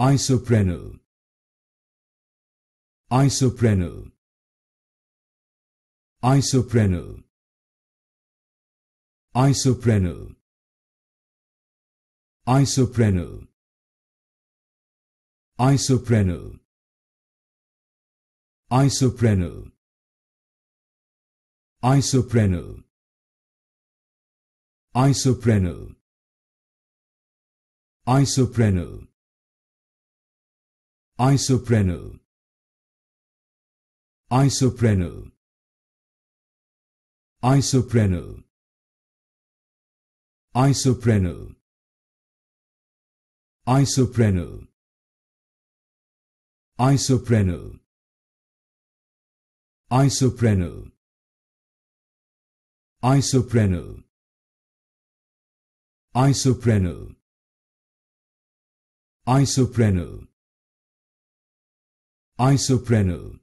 isoprenol isoprenol isoprenol isoprenol isoprenol isoprenol isoprenol isoprenol isoprenol isoprenol isoprenol isoprenol isoprenol isoprenol isoprenol isoprenol isoprenol isoprenol isoprenol isoprenol isoprenol